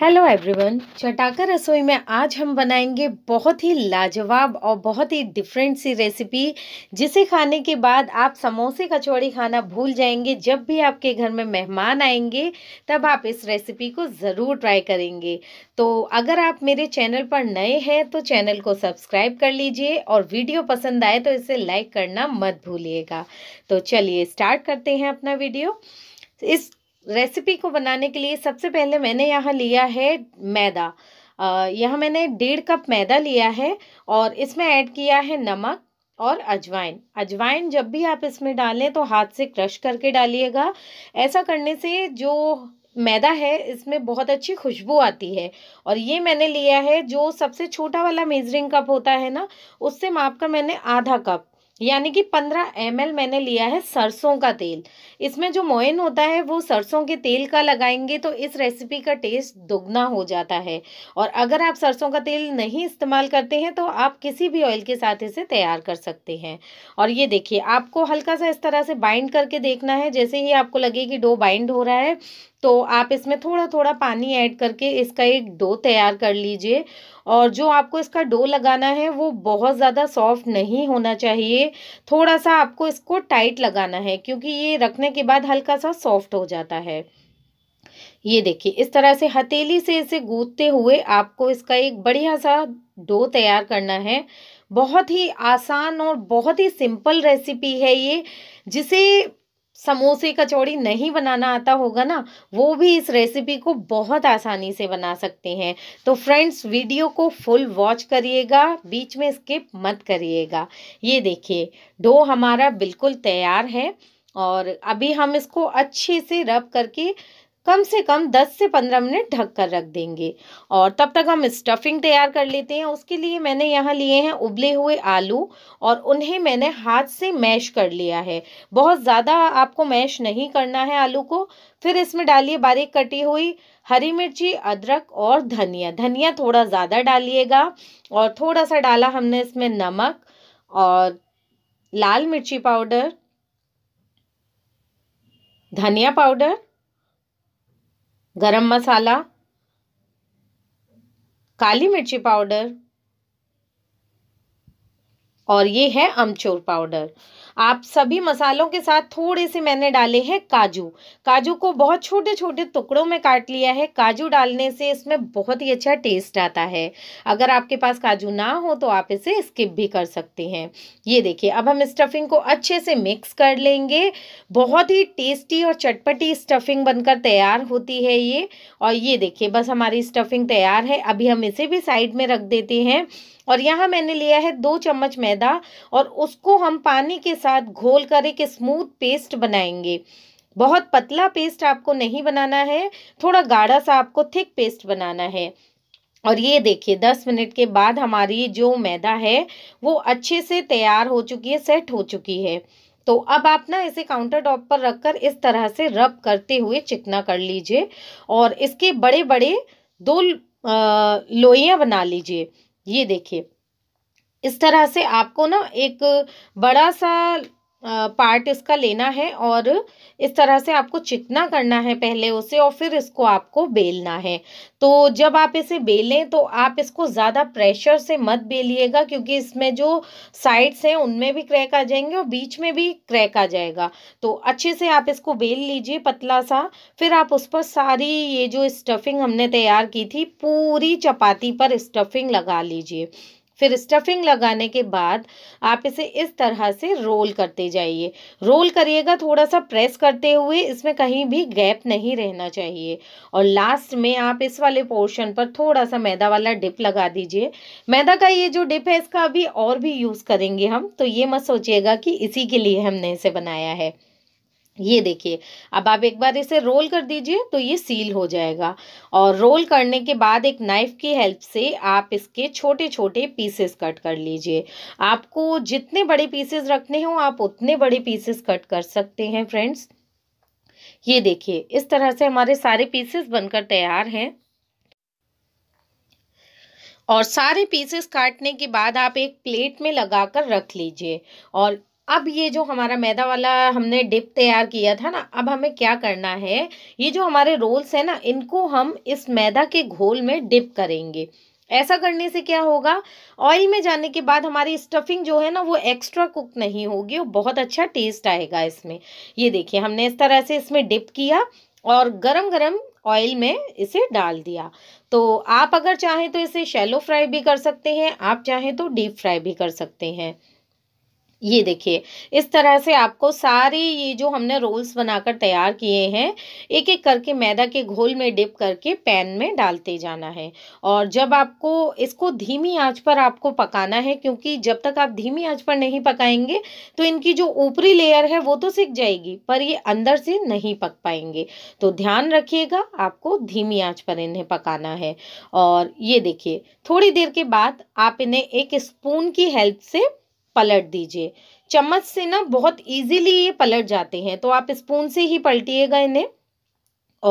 hello everyone चटाका रसोई में आज हम बनाएंगे बहुत ही लाजवाब और बहुत ही डिफरेंट सी रेसिपी जिसे खाने के बाद आप समोसे कचौड़ी खाना भूल जाएंगे जब भी आपके घर में मेहमान आएंगे तब आप इस रेसिपी को ज़रूर ट्राई करेंगे तो अगर आप मेरे चैनल पर नए हैं तो चैनल को सब्सक्राइब कर लीजिए और वीडियो पसंद आए तो इसे लाइक करना मत भूलिएगा तो चलिए स्टार्ट करते हैं अपना वीडियो इस रेसिपी को बनाने के लिए सबसे पहले मैंने यहाँ लिया है मैदा यह मैंने डेढ़ कप मैदा लिया है और इसमें ऐड किया है नमक और अजवाइन अजवाइन जब भी आप इसमें डालें तो हाथ से क्रश करके डालिएगा ऐसा करने से जो मैदा है इसमें बहुत अच्छी खुशबू आती है और ये मैंने लिया है जो सबसे छोटा वाला मेजरिंग कप होता है ना उससे माप का मैंने आधा कप यानी कि 15 एम मैंने लिया है सरसों का तेल इसमें जो मोइन होता है वो सरसों के तेल का लगाएंगे तो इस रेसिपी का टेस्ट दोगुना हो जाता है और अगर आप सरसों का तेल नहीं इस्तेमाल करते हैं तो आप किसी भी ऑयल के साथ इसे तैयार कर सकते हैं और ये देखिए आपको हल्का सा इस तरह से बाइंड करके देखना है जैसे ही आपको लगे कि डो बाइंड हो रहा है तो आप इसमें थोड़ा थोड़ा पानी ऐड करके इसका एक डो तैयार कर लीजिए और जो आपको इसका डो लगाना है वो बहुत ज़्यादा सॉफ्ट नहीं होना चाहिए थोड़ा सा आपको इसको टाइट लगाना है क्योंकि ये रखने के बाद हल्का सा सॉफ्ट हो जाता है ये देखिए इस तरह से हथेली से इसे गूंथते हुए आपको इसका एक बढ़िया सा डो तैयार करना है बहुत ही आसान और बहुत ही सिंपल रेसिपी है ये जिसे समोसे कचौड़ी नहीं बनाना आता होगा ना वो भी इस रेसिपी को बहुत आसानी से बना सकते हैं तो फ्रेंड्स वीडियो को फुल वॉच करिएगा बीच में स्किप मत करिएगा ये देखिए डो हमारा बिल्कुल तैयार है और अभी हम इसको अच्छे से रब करके कम से कम 10 से 15 मिनट ढक कर रख देंगे और तब तक हम स्टफिंग तैयार कर लेते हैं उसके लिए मैंने यहाँ लिए हैं उबले हुए आलू और उन्हें मैंने हाथ से मैश कर लिया है बहुत ज़्यादा आपको मैश नहीं करना है आलू को फिर इसमें डालिए बारीक कटी हुई हरी मिर्ची अदरक और धनिया धनिया थोड़ा ज़्यादा डालिएगा और थोड़ा सा डाला हमने इसमें नमक और लाल मिर्ची पाउडर धनिया पाउडर गरम मसाला काली मिर्ची पाउडर और ये है अमचूर पाउडर आप सभी मसालों के साथ थोड़े से मैंने डाले हैं काजू काजू को बहुत छोटे छोटे टुकड़ों में काट लिया है काजू डालने से इसमें बहुत ही अच्छा टेस्ट आता है अगर आपके पास काजू ना हो तो आप इसे स्किप भी कर सकते हैं ये देखिए अब हम स्टफिंग को अच्छे से मिक्स कर लेंगे बहुत ही टेस्टी और चटपटी स्टफिंग बनकर तैयार होती है ये और ये देखिए बस हमारी स्टफिंग तैयार है अभी हम इसे भी साइड में रख देते हैं और यहाँ मैंने लिया है दो चम्मच मैदा और उसको हम पानी के साथ घोल कर एक स्मूथ पेस्ट बनाएंगे बहुत पतला पेस्ट आपको नहीं बनाना है थोड़ा गाढ़ा सा आपको थिक पेस्ट बनाना है और ये देखिए दस मिनट के बाद हमारी जो मैदा है वो अच्छे से तैयार हो चुकी है सेट हो चुकी है तो अब आप ना इसे काउंटर टॉप पर रखकर इस तरह से रब करते हुए चिकना कर लीजिए और इसके बड़े बड़े दो लोइयाँ बना लीजिए ये देखिए इस तरह से आपको ना एक बड़ा सा पार्ट इसका लेना है और इस तरह से आपको चिकना करना है पहले उसे और फिर इसको आपको बेलना है तो जब आप इसे बेलें तो आप इसको ज़्यादा प्रेशर से मत बेलिएगा क्योंकि इसमें जो साइड्स हैं उनमें भी क्रैक आ जाएंगे और बीच में भी क्रैक आ जाएगा तो अच्छे से आप इसको बेल लीजिए पतला सा फिर आप उस पर सारी ये जो स्टफिंग हमने तैयार की थी पूरी चपाती पर स्टफिंग लगा लीजिए फिर स्टफिंग लगाने के बाद आप इसे इस तरह से रोल करते जाइए रोल करिएगा थोड़ा सा प्रेस करते हुए इसमें कहीं भी गैप नहीं रहना चाहिए और लास्ट में आप इस वाले पोर्शन पर थोड़ा सा मैदा वाला डिप लगा दीजिए मैदा का ये जो डिप है इसका अभी और भी यूज़ करेंगे हम तो ये मत सोचिएगा कि इसी के लिए हमने इसे बनाया है ये देखिए अब आप एक बार इसे रोल कर दीजिए तो ये सील हो जाएगा और रोल करने के बाद एक नाइफ़ की हेल्प से आप इसके छोटे छोटे पीसेस कट कर लीजिए आपको जितने बड़े पीसेस रखने हों आप उतने बड़े पीसेस कट कर सकते हैं फ्रेंड्स ये देखिए इस तरह से हमारे सारे पीसेस बनकर तैयार हैं और सारे पीसेस काटने के बाद आप एक प्लेट में लगाकर रख लीजिए और अब ये जो हमारा मैदा वाला हमने डिप तैयार किया था ना अब हमें क्या करना है ये जो हमारे रोल्स हैं ना इनको हम इस मैदा के घोल में डिप करेंगे ऐसा करने से क्या होगा ऑयल में जाने के बाद हमारी स्टफिंग जो है ना वो एक्स्ट्रा कुक नहीं होगी और बहुत अच्छा टेस्ट आएगा इसमें ये देखिए हमने इस तरह से इसमें डिप किया और गरम गरम ऑयल में इसे डाल दिया तो आप अगर चाहें तो इसे शैलो फ्राई भी कर सकते हैं आप चाहें तो डीप फ्राई भी कर सकते हैं ये देखिए इस तरह से आपको सारे ये जो हमने रोल्स बनाकर तैयार किए हैं एक एक करके मैदा के घोल में डिप करके पैन में डालते जाना है और जब आपको इसको धीमी आंच पर आपको पकाना है क्योंकि जब तक आप धीमी आंच पर नहीं पकाएंगे तो इनकी जो ऊपरी लेयर है वो तो सिक जाएगी पर ये अंदर से नहीं पक पाएंगे तो ध्यान रखिएगा आपको धीमी आँच पर इन्हें पकाना है और ये देखिए थोड़ी देर के बाद आप इन्हें एक स्पून की हेल्प से पलट दीजिए चम्मच से ना बहुत इजीली ये पलट जाते हैं तो आप स्पून से ही पलटिएगा इन्हें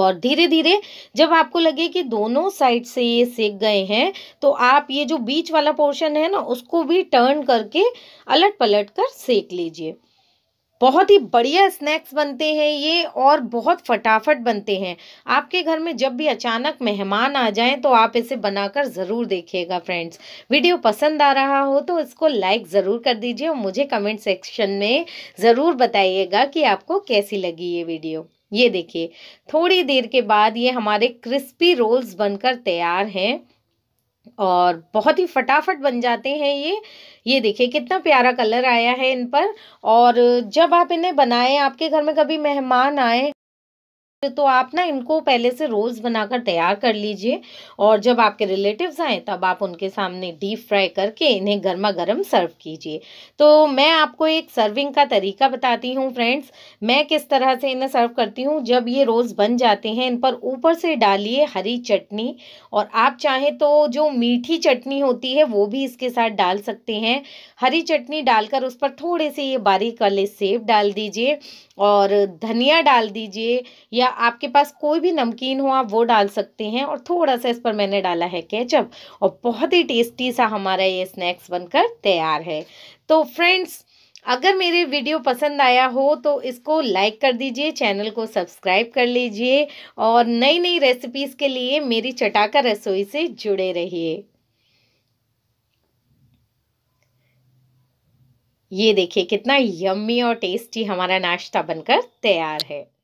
और धीरे धीरे जब आपको लगे कि दोनों साइड से ये सेक गए हैं तो आप ये जो बीच वाला पोर्शन है ना उसको भी टर्न करके अलट पलट कर सेक लीजिए बहुत ही बढ़िया स्नैक्स बनते हैं ये और बहुत फटाफट बनते हैं आपके घर में जब भी अचानक मेहमान आ जाएं तो आप इसे बनाकर ज़रूर देखिएगा फ्रेंड्स वीडियो पसंद आ रहा हो तो इसको लाइक ज़रूर कर दीजिए और मुझे कमेंट सेक्शन में ज़रूर बताइएगा कि आपको कैसी लगी ये वीडियो ये देखिए थोड़ी देर के बाद ये हमारे क्रिस्पी रोल्स बनकर तैयार हैं और बहुत ही फटाफट बन जाते हैं ये ये देखिए कितना प्यारा कलर आया है इन पर और जब आप इन्हें बनाएं आपके घर में कभी मेहमान आए तो आप ना इनको पहले से रोल्स बनाकर तैयार कर कर लीजिए और जब आपके रिलेटिव्स आए तब आप उनके सामने डीप फ्राई करके इन्हें गर्मा गर्म सर्व कीजिए तो मैं आपको एक सर्विंग का तरीका बताती हूँ फ्रेंड्स मैं किस तरह से इन्हें सर्व करती हूँ जब ये रोल्स बन जाते हैं इन पर ऊपर से डालिए हरी चटनी और आप चाहें तो जो मीठी चटनी होती है वो भी इसके साथ डाल सकते हैं हरी चटनी डालकर उस पर थोड़े से ये बारीक वाले सेब डाल दीजिए और धनिया डाल दीजिए या या आपके पास कोई भी नमकीन हो आप वो डाल सकते हैं और थोड़ा सा इस पर मैंने डाला है केचप और बहुत ही टेस्टी सा हमारा ये स्नैक्स बनकर तैयार है तो फ्रेंड्स अगर मेरे वीडियो पसंद आया हो तो इसको लाइक कर दीजिए चैनल को सब्सक्राइब कर लीजिए और नई नई रेसिपीज़ के लिए मेरी चटाका रसोई से जुड़े रहिए ये देखिए कितना यम्मी और टेस्टी हमारा नाश्ता बनकर तैयार है